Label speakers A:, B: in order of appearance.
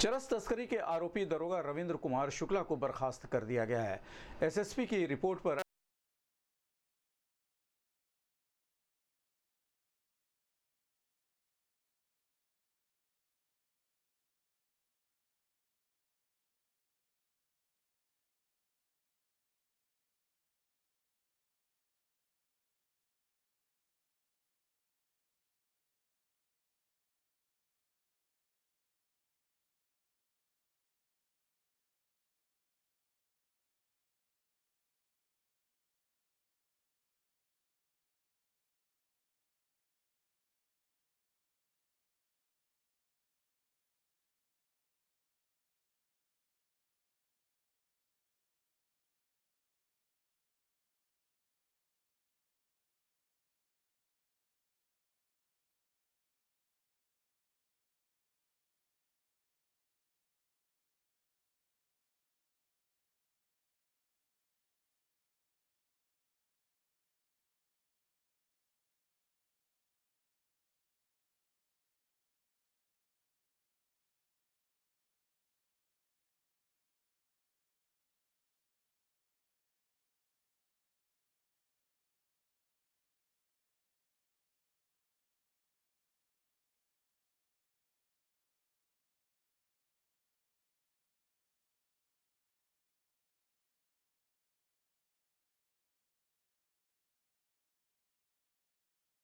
A: चरस तस्करी के आरोपी दरोगा रविंद्र कुमार शुक्ला को बर्खास्त कर दिया गया है एसएसपी की रिपोर्ट पर